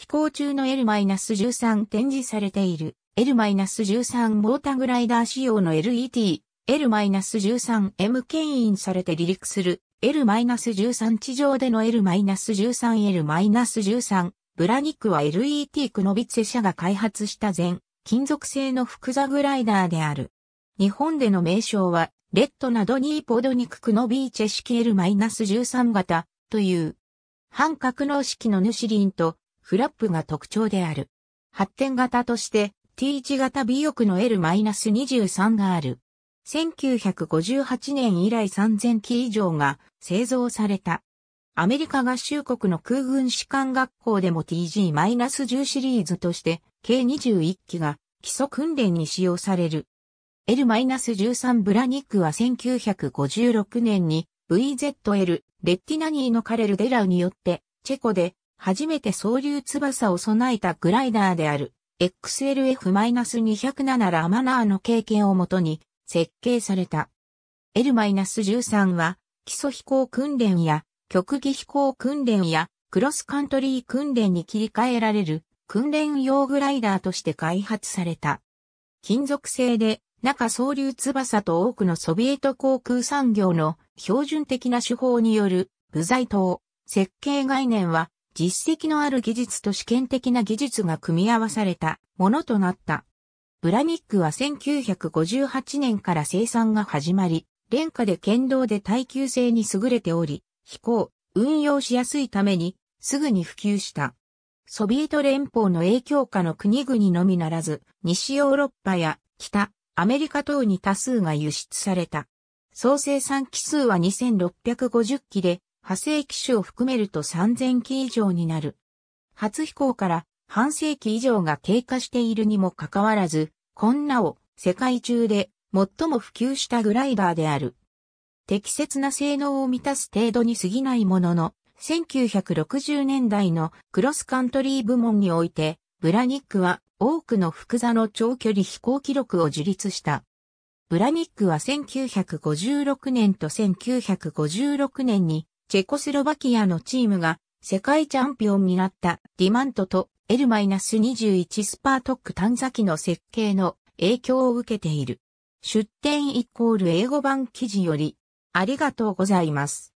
飛行中の L-13 展示されている L-13 モータグライダー仕様の LET L-13M 牽引されて離陸する L-13 地上での L-13L-13 ブラニックは LET クノビツェ社が開発した全金属製の複座グライダーである。日本での名称は、レッドなどにポドニククノビーチェ式 L-13 型という、半格納式のヌシリンとフラップが特徴である。発展型として T1 型 B 翼の L-23 がある。1958年以来3000機以上が製造された。アメリカ合衆国の空軍士官学校でも TG-10 シリーズとして計21機が基礎訓練に使用される。L-13 ブラニックは1956年に VZL レッティナニーのカレル・デラウによってチェコで初めて総流翼を備えたグライダーである XLF-207 ラマナーの経験をもとに設計された。L-13 は基礎飛行訓練や極技飛行訓練やクロスカントリー訓練に切り替えられる訓練用グライダーとして開発された。金属製で中総流翼と多くのソビエト航空産業の標準的な手法による部材等設計概念は実績のある技術と試験的な技術が組み合わされたものとなった。ブラニックは1958年から生産が始まり、廉価で剣道で耐久性に優れており、飛行、運用しやすいために、すぐに普及した。ソビエト連邦の影響下の国々のみならず、西ヨーロッパや北、アメリカ等に多数が輸出された。総生産機数は2650機で、派生機種を含めると3000機以上になる。初飛行から半世紀以上が経過しているにもかかわらず、こんなを世界中で最も普及したグライダーである。適切な性能を満たす程度に過ぎないものの、1960年代のクロスカントリー部門において、ブラニックは多くの複座の長距離飛行記録を樹立した。ブラニックは1956年と1956年にチェコスロバキアのチームが世界チャンピオンになったディマントと L-21 スパートック探査機の設計の影響を受けている。出展イコール英語版記事よりありがとうございます。